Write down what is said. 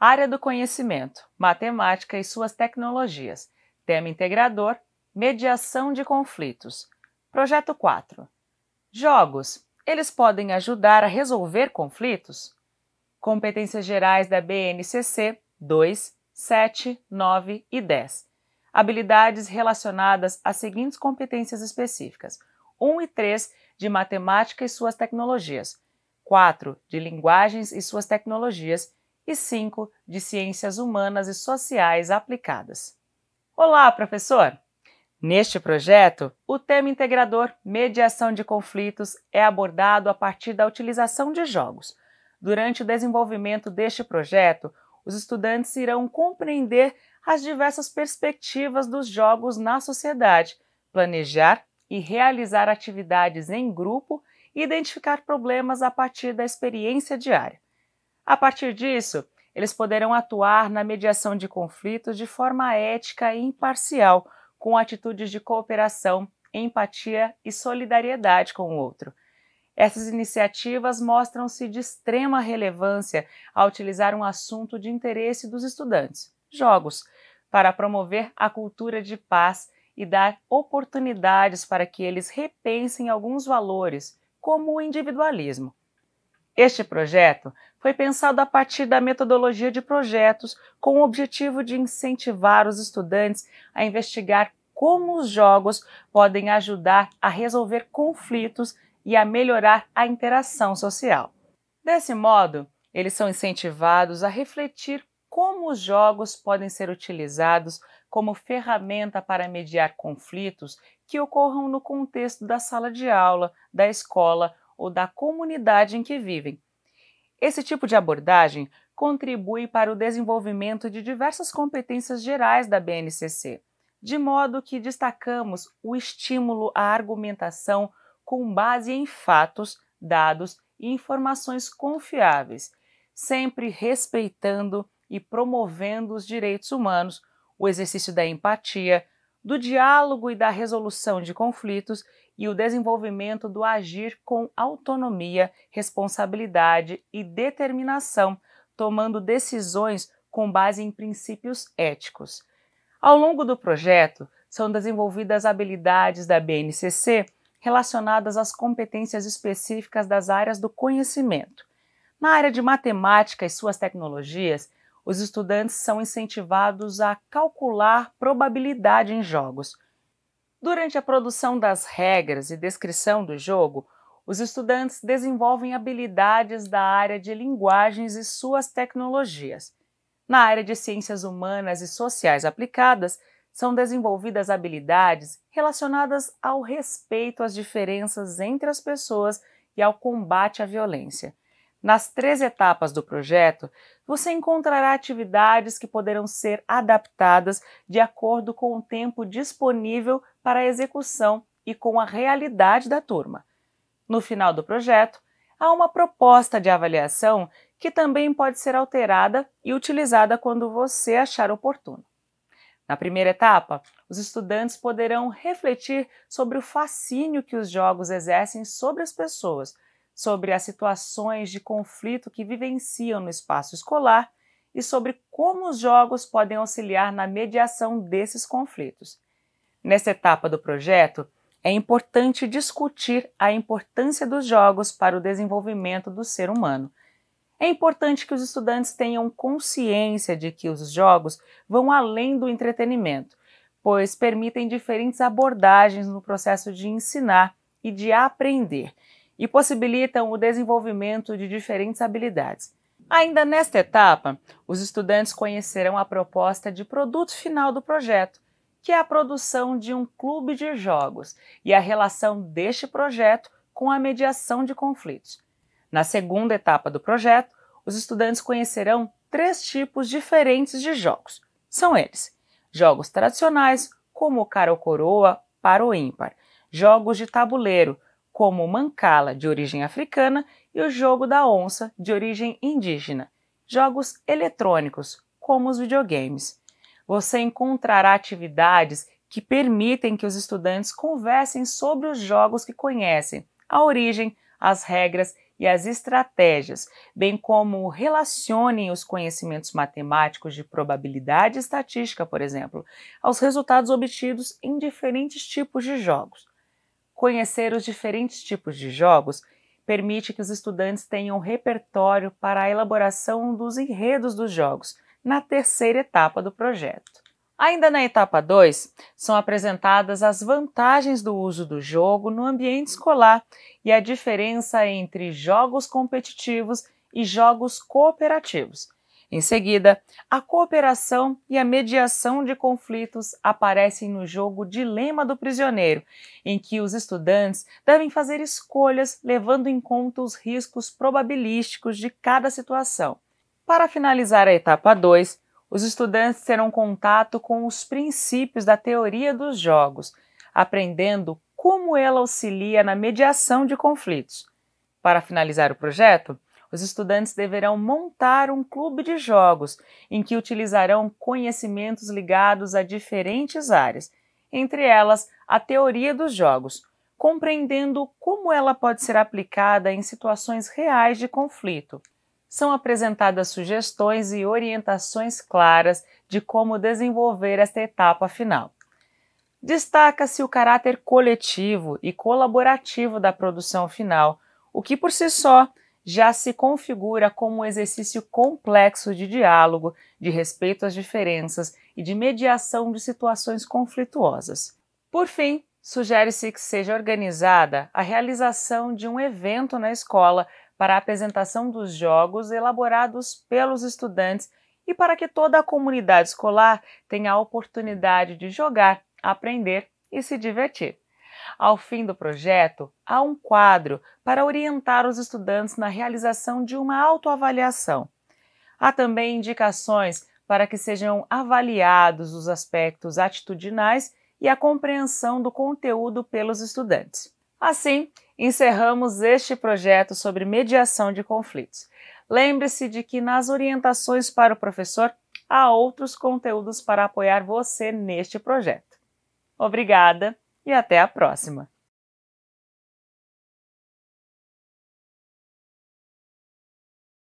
Área do conhecimento: matemática e suas tecnologias. Tema integrador: mediação de conflitos. Projeto 4. Jogos: eles podem ajudar a resolver conflitos? Competências gerais da BNCC 2, 7, 9 e 10. Habilidades relacionadas às seguintes competências específicas: 1 e 3 de matemática e suas tecnologias, 4 de linguagens e suas tecnologias e 5 de Ciências Humanas e Sociais Aplicadas. Olá, professor! Neste projeto, o tema integrador Mediação de Conflitos é abordado a partir da utilização de jogos. Durante o desenvolvimento deste projeto, os estudantes irão compreender as diversas perspectivas dos jogos na sociedade, planejar e realizar atividades em grupo e identificar problemas a partir da experiência diária. A partir disso, eles poderão atuar na mediação de conflitos de forma ética e imparcial, com atitudes de cooperação, empatia e solidariedade com o outro. Essas iniciativas mostram-se de extrema relevância ao utilizar um assunto de interesse dos estudantes, jogos, para promover a cultura de paz e dar oportunidades para que eles repensem alguns valores, como o individualismo. Este projeto foi pensado a partir da metodologia de projetos com o objetivo de incentivar os estudantes a investigar como os jogos podem ajudar a resolver conflitos e a melhorar a interação social. Desse modo, eles são incentivados a refletir como os jogos podem ser utilizados como ferramenta para mediar conflitos que ocorram no contexto da sala de aula, da escola ou da comunidade em que vivem. Esse tipo de abordagem contribui para o desenvolvimento de diversas competências gerais da BNCC, de modo que destacamos o estímulo à argumentação com base em fatos, dados e informações confiáveis, sempre respeitando e promovendo os direitos humanos, o exercício da empatia, do diálogo e da resolução de conflitos e o desenvolvimento do agir com autonomia, responsabilidade e determinação, tomando decisões com base em princípios éticos. Ao longo do projeto, são desenvolvidas habilidades da BNCC relacionadas às competências específicas das áreas do conhecimento. Na área de matemática e suas tecnologias, os estudantes são incentivados a calcular probabilidade em jogos. Durante a produção das regras e descrição do jogo, os estudantes desenvolvem habilidades da área de linguagens e suas tecnologias. Na área de ciências humanas e sociais aplicadas, são desenvolvidas habilidades relacionadas ao respeito às diferenças entre as pessoas e ao combate à violência. Nas três etapas do projeto, você encontrará atividades que poderão ser adaptadas de acordo com o tempo disponível para a execução e com a realidade da turma. No final do projeto, há uma proposta de avaliação que também pode ser alterada e utilizada quando você achar oportuno. Na primeira etapa, os estudantes poderão refletir sobre o fascínio que os jogos exercem sobre as pessoas sobre as situações de conflito que vivenciam no espaço escolar e sobre como os jogos podem auxiliar na mediação desses conflitos. Nessa etapa do projeto, é importante discutir a importância dos jogos para o desenvolvimento do ser humano. É importante que os estudantes tenham consciência de que os jogos vão além do entretenimento, pois permitem diferentes abordagens no processo de ensinar e de aprender, e possibilitam o desenvolvimento de diferentes habilidades. Ainda nesta etapa, os estudantes conhecerão a proposta de produto final do projeto, que é a produção de um clube de jogos e a relação deste projeto com a mediação de conflitos. Na segunda etapa do projeto, os estudantes conhecerão três tipos diferentes de jogos. São eles: jogos tradicionais, como o cara coroa, par ou ímpar, jogos de tabuleiro, como o mancala, de origem africana, e o jogo da onça, de origem indígena, jogos eletrônicos, como os videogames. Você encontrará atividades que permitem que os estudantes conversem sobre os jogos que conhecem, a origem, as regras e as estratégias, bem como relacionem os conhecimentos matemáticos de probabilidade e estatística, por exemplo, aos resultados obtidos em diferentes tipos de jogos. Conhecer os diferentes tipos de jogos permite que os estudantes tenham repertório para a elaboração dos enredos dos jogos, na terceira etapa do projeto. Ainda na etapa 2, são apresentadas as vantagens do uso do jogo no ambiente escolar e a diferença entre jogos competitivos e jogos cooperativos, em seguida, a cooperação e a mediação de conflitos aparecem no jogo Dilema do Prisioneiro, em que os estudantes devem fazer escolhas levando em conta os riscos probabilísticos de cada situação. Para finalizar a etapa 2, os estudantes terão contato com os princípios da teoria dos jogos, aprendendo como ela auxilia na mediação de conflitos. Para finalizar o projeto, os estudantes deverão montar um clube de jogos em que utilizarão conhecimentos ligados a diferentes áreas, entre elas a teoria dos jogos, compreendendo como ela pode ser aplicada em situações reais de conflito. São apresentadas sugestões e orientações claras de como desenvolver esta etapa final. Destaca-se o caráter coletivo e colaborativo da produção final, o que por si só já se configura como um exercício complexo de diálogo, de respeito às diferenças e de mediação de situações conflituosas. Por fim, sugere-se que seja organizada a realização de um evento na escola para a apresentação dos jogos elaborados pelos estudantes e para que toda a comunidade escolar tenha a oportunidade de jogar, aprender e se divertir. Ao fim do projeto, há um quadro para orientar os estudantes na realização de uma autoavaliação. Há também indicações para que sejam avaliados os aspectos atitudinais e a compreensão do conteúdo pelos estudantes. Assim, encerramos este projeto sobre mediação de conflitos. Lembre-se de que nas orientações para o professor há outros conteúdos para apoiar você neste projeto. Obrigada! e até a próxima!